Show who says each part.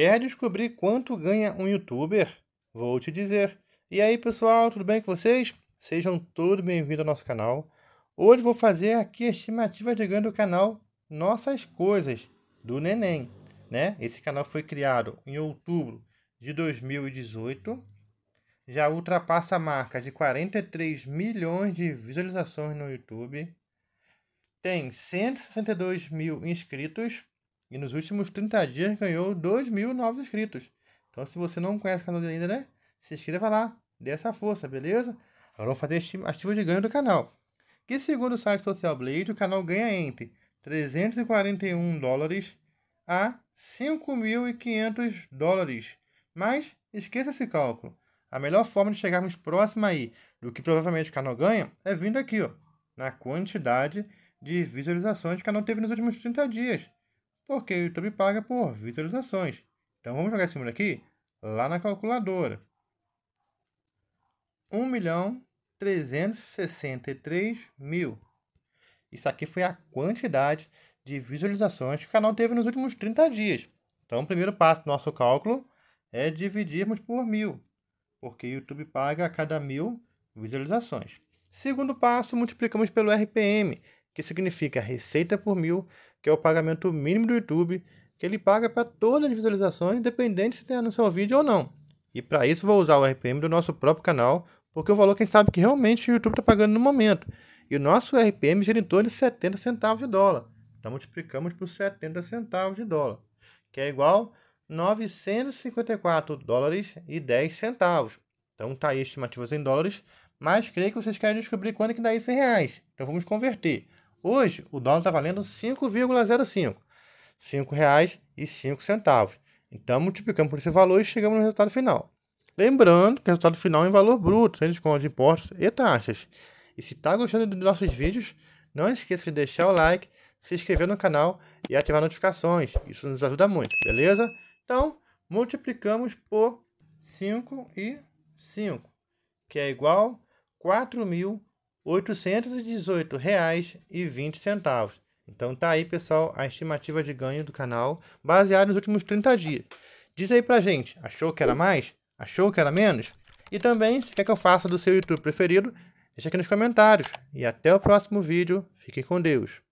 Speaker 1: Quer descobrir quanto ganha um youtuber? Vou te dizer. E aí, pessoal, tudo bem com vocês? Sejam todos bem-vindos ao nosso canal. Hoje vou fazer aqui a estimativa de ganho do canal Nossas Coisas, do Neném. Né? Esse canal foi criado em outubro de 2018. Já ultrapassa a marca de 43 milhões de visualizações no YouTube. Tem 162 mil inscritos e nos últimos 30 dias ganhou 2 mil novos inscritos. Então, se você não conhece o canal dele ainda, né? Se inscreva lá, dê essa força, beleza? Agora vamos fazer o ativa de ganho do canal. Que segundo o site Social Blade, o canal ganha entre 341 dólares a 5.500 dólares. Mas esqueça esse cálculo. A melhor forma de chegarmos próximo aí do que provavelmente o canal ganha é vindo aqui, ó, na quantidade de visualizações que o canal teve nos últimos 30 dias porque o YouTube paga por visualizações. Então vamos jogar esse número aqui lá na calculadora. 1 milhão 363 mil. Isso aqui foi a quantidade de visualizações que o canal teve nos últimos 30 dias. Então o primeiro passo do nosso cálculo é dividirmos por mil, porque o YouTube paga a cada mil visualizações. Segundo passo, multiplicamos pelo RPM, que significa receita por mil que é o pagamento mínimo do YouTube, que ele paga para todas as visualizações, independente se tem no seu vídeo ou não. E para isso vou usar o RPM do nosso próprio canal, porque o valor que a gente sabe que realmente o YouTube está pagando no momento. E o nosso RPM gira em torno de 70 centavos de dólar. Então multiplicamos por 70 centavos de dólar, que é igual 954 dólares e 10 centavos. Então tá aí estimativas em dólares, mas creio que vocês querem descobrir quanto é que dá isso em reais. Então vamos converter. Hoje, o dólar está valendo 5,05, R$ 5,05. Então, multiplicamos por esse valor e chegamos no resultado final. Lembrando que o resultado final é em valor bruto, sem desconto de impostos e taxas. E se está gostando dos nossos vídeos, não esqueça de deixar o like, se inscrever no canal e ativar notificações. Isso nos ajuda muito, beleza? Então, multiplicamos por 5 e 5, que é igual a 4.000 R$ 818,20. Então tá aí, pessoal, a estimativa de ganho do canal baseada nos últimos 30 dias. Diz aí pra gente, achou que era mais? Achou que era menos? E também, se quer que eu faça do seu YouTube preferido, deixa aqui nos comentários. E até o próximo vídeo. Fique com Deus.